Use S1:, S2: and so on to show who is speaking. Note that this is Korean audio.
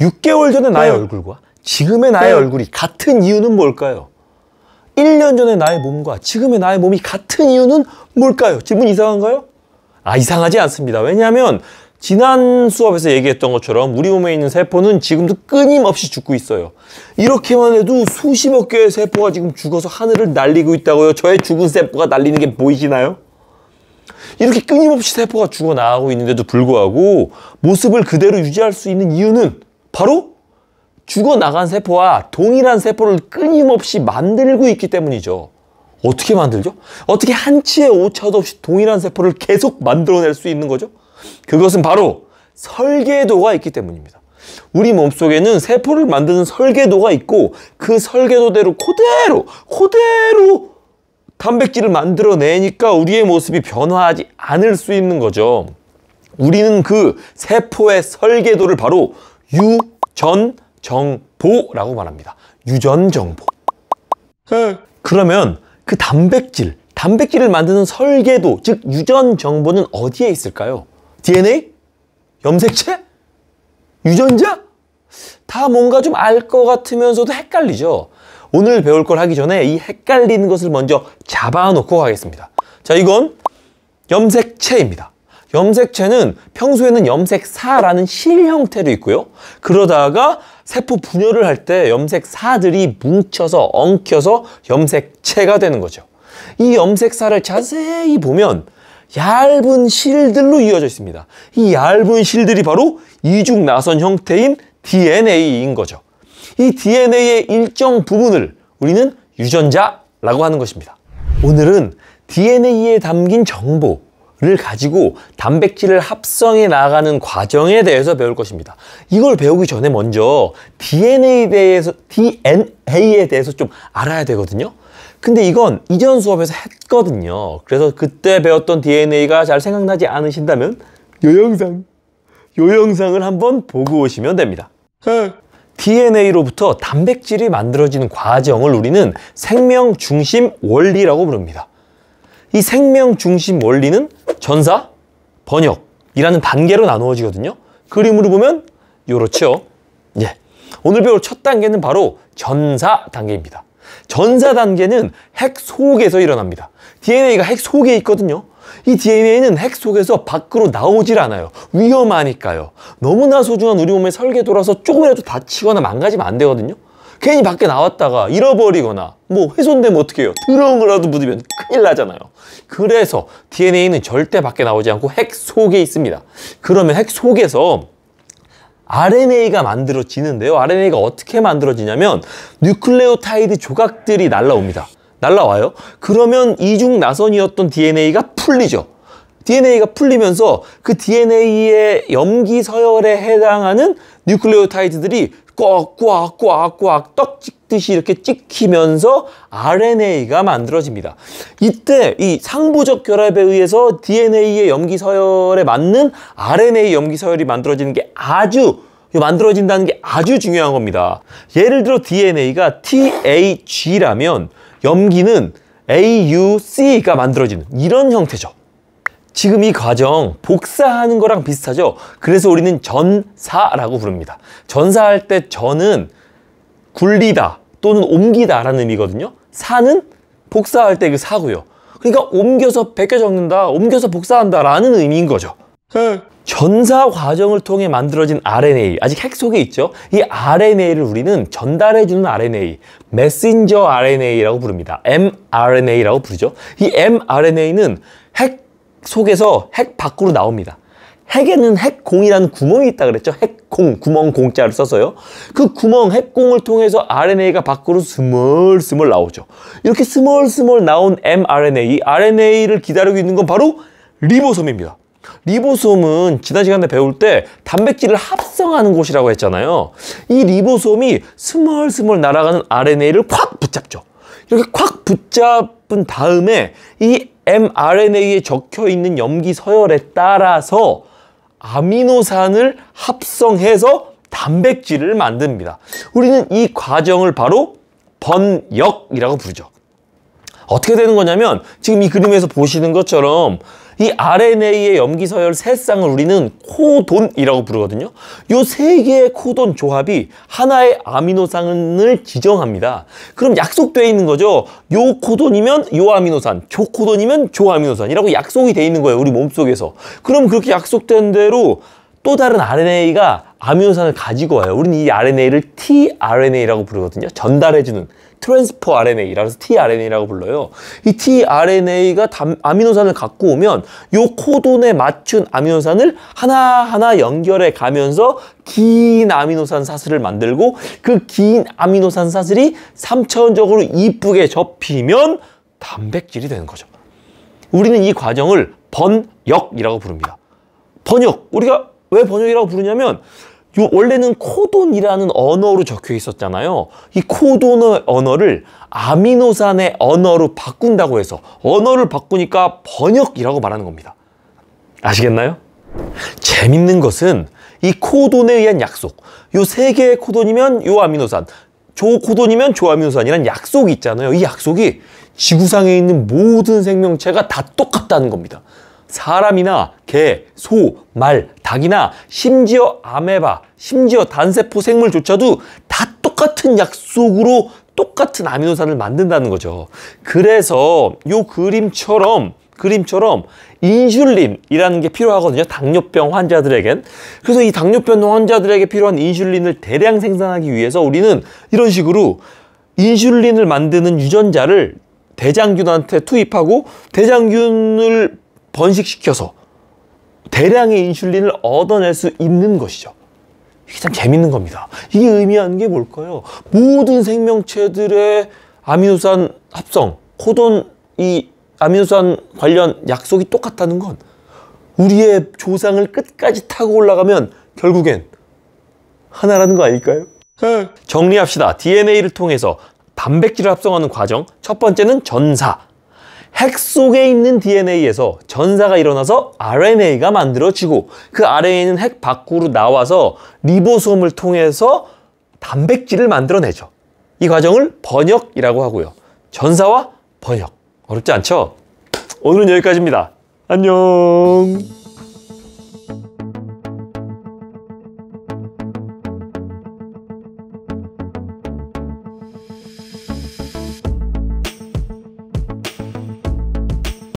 S1: 6개월 예. 전에 나의 예. 얼굴과 지금의 나의 예. 얼굴이 같은 이유는 뭘까요? 1년 전에 나의 몸과 지금의 나의 몸이 같은 이유는 뭘까요? 질문 이상한가요? 아, 이상하지 않습니다. 왜냐하면 지난 수업에서 얘기했던 것처럼 우리 몸에 있는 세포는 지금도 끊임없이 죽고 있어요. 이렇게만 해도 수십억 개의 세포가 지금 죽어서 하늘을 날리고 있다고요. 저의 죽은 세포가 날리는 게 보이시나요? 이렇게 끊임없이 세포가 죽어나가고 있는데도 불구하고 모습을 그대로 유지할 수 있는 이유는 바로 죽어나간 세포와 동일한 세포를 끊임없이 만들고 있기 때문이죠. 어떻게 만들죠? 어떻게 한치의 오차도 없이 동일한 세포를 계속 만들어낼 수 있는 거죠? 그것은 바로 설계도가 있기 때문입니다. 우리 몸속에는 세포를 만드는 설계도가 있고 그 설계도대로 그대로 그대로 단백질을 만들어내니까 우리의 모습이 변화하지 않을 수 있는 거죠. 우리는 그 세포의 설계도를 바로 유전정보라고 말합니다. 유전정보. 네. 그러면 그 단백질, 단백질을 만드는 설계도, 즉 유전정보는 어디에 있을까요? DNA? 염색체? 유전자? 다 뭔가 좀 알 것 같으면서도 헷갈리죠. 오늘 배울 걸 하기 전에 이 헷갈리는 것을 먼저 잡아놓고 가겠습니다. 자, 이건 염색체입니다. 염색체는 평소에는 염색사라는 실 형태로 있고요. 그러다가 세포 분열을 할 때 염색사들이 뭉쳐서 엉켜서 염색체가 되는 거죠. 이 염색사를 자세히 보면 얇은 실들로 이어져 있습니다. 이 얇은 실들이 바로 이중나선 형태인 DNA인 거죠. 이 DNA의 일정 부분을 우리는 유전자라고 하는 것입니다. 오늘은 DNA에 담긴 정보, 를 가지고 단백질을 합성해 나가는 과정에 대해서 배울 것입니다. 이걸 배우기 전에 먼저 DNA에 대해서, DNA에 대해서 좀 알아야 되거든요. 근데 이건 이전 수업에서 했거든요. 그래서 그때 배웠던 DNA가 잘 생각나지 않으신다면 요 영상, 요 영상을 한번 보고 오시면 됩니다. DNA로부터 단백질이 만들어지는 과정을 우리는 생명 중심 원리라고 부릅니다. 이 생명 중심 원리는 전사, 번역이라는 단계로 나누어지거든요. 그림으로 보면 요렇죠. 예. 오늘 배울 첫 단계는 바로 전사 단계입니다. 전사 단계는 핵 속에서 일어납니다. DNA가 핵 속에 있거든요. 이 DNA는 핵 속에서 밖으로 나오질 않아요. 위험하니까요. 너무나 소중한 우리 몸의 설계돌아서 조금이라도 다치거나 망가지면 안 되거든요. 괜히 밖에 나왔다가 잃어버리거나 뭐 훼손되면 어떻게 해요? 더러운 거라도 묻으면 큰일 나잖아요. 그래서 DNA는 절대 밖에 나오지 않고 핵 속에 있습니다. 그러면 핵 속에서 RNA가 만들어지는데요. RNA가 어떻게 만들어지냐면 뉴클레오타이드 조각들이 날라옵니다. 날라와요. 그러면 이중 나선이었던 DNA가 풀리죠. DNA가 풀리면서 그 DNA의 염기 서열에 해당하는 뉴클레오타이드들이 꽉꽉꽉꽉 떡 찍듯이 이렇게 찍히면서 RNA가 만들어집니다. 이때 이 상부적 결합에 의해서 DNA의 염기 서열에 맞는 RNA 염기 서열이 만들어지는 게 아주 만들어진다는 게 아주 중요한 겁니다. 예를 들어 DNA가 TH라면 염기는 AUC가 만들어지는 이런 형태죠. 지금 이 과정 복사하는 거랑 비슷하죠? 그래서 우리는 전사라고 부릅니다. 전사할 때 전은 굴리다 또는 옮기다 라는 의미거든요. 사는 복사할 때 그 사고요. 그러니까 옮겨서 베껴 적는다, 옮겨서 복사한다 라는 의미인 거죠. 네. 전사 과정을 통해 만들어진 RNA, 아직 핵 속에 있죠? 이 RNA를 우리는 전달해주는 RNA, 메신저 RNA라고 부릅니다. mRNA라고 부르죠. 이 mRNA는 핵 속에서 핵 밖으로 나옵니다. 핵에는 핵공이라는 구멍이 있다 그랬죠? 핵공, 구멍 공짜를 써서요. 그 구멍, 핵공을 통해서 RNA가 밖으로 스멀스멀 나오죠. 이렇게 스멀스멀 나온 mRNA, 이 RNA를 기다리고 있는 건 바로 리보솜입니다. 리보솜은 지난 시간에 배울 때 단백질을 합성하는 곳이라고 했잖아요. 이 리보솜이 스멀스멀 날아가는 RNA를 확 붙잡죠. 이렇게 확 붙잡은 다음에 이 mRNA에 적혀 있는 염기 서열에 따라서 아미노산을 합성해서 단백질을 만듭니다. 우리는 이 과정을 바로 번역이라고 부르죠. 어떻게 되는 거냐면 지금 이 그림에서 보시는 것처럼 이 RNA의 염기서열 세쌍을 우리는 코돈이라고 부르거든요. 요 세 개의 코돈 조합이 하나의 아미노산을 지정합니다. 그럼 약속되어 있는 거죠. 요 코돈이면 요 아미노산, 조 코돈이면 조 아미노산이라고 약속이 돼 있는 거예요. 우리 몸속에서. 그럼 그렇게 약속된 대로 또 다른 RNA가 아미노산을 가지고 와요. 우리는 이 RNA를 tRNA라고 부르거든요. 전달해주는 트랜스포 RNA라서 tRNA라고 불러요. 이 tRNA가 아미노산을 갖고 오면 요 코돈에 맞춘 아미노산을 하나하나 연결해 가면서 긴 아미노산 사슬을 만들고 그 긴 아미노산 사슬이 3차원적으로 이쁘게 접히면 단백질이 되는 거죠. 우리는 이 과정을 번역이라고 부릅니다. 번역, 우리가 왜 번역이라고 부르냐면 요 원래는 코돈이라는 언어로 적혀 있었잖아요. 이 코돈의 언어를 아미노산의 언어로 바꾼다고 해서 언어를 바꾸니까 번역이라고 말하는 겁니다. 아시겠나요? 재밌는 것은 이 코돈에 의한 약속. 요 세 개의 코돈이면 요 아미노산, 조 코돈이면 조 아미노산이란 약속이 있잖아요. 이 약속이 지구상에 있는 모든 생명체가 다 똑같다는 겁니다. 사람이나 개, 소, 말, 닭이나 심지어 아메바, 심지어 단세포 생물조차도 다 똑같은 약속으로 똑같은 아미노산을 만든다는 거죠. 그래서 요 그림처럼 그림처럼 인슐린이라는 게 필요하거든요. 당뇨병 환자들에겐. 그래서 이 당뇨병 환자들에게 필요한 인슐린을 대량 생산하기 위해서 우리는 이런 식으로 인슐린을 만드는 유전자를 대장균한테 투입하고 대장균을 번식시켜서 대량의 인슐린을 얻어낼 수 있는 것이죠. 이게 참 재밌는 겁니다. 이게 의미하는 게 뭘까요? 모든 생명체들의 아미노산 합성, 코돈 이 아미노산 관련 약속이 똑같다는 건 우리의 조상을 끝까지 타고 올라가면 결국엔 하나라는 거 아닐까요? 네. 정리합시다. DNA를 통해서 단백질을 합성하는 과정. 첫 번째는 전사, 핵 속에 있는 DNA에서 전사가 일어나서 RNA가 만들어지고 그 RNA는 핵 밖으로 나와서 리보솜을 통해서 단백질을 만들어내죠. 이 과정을 번역이라고 하고요. 전사와 번역. 어렵지 않죠? 오늘은 여기까지입니다. 안녕.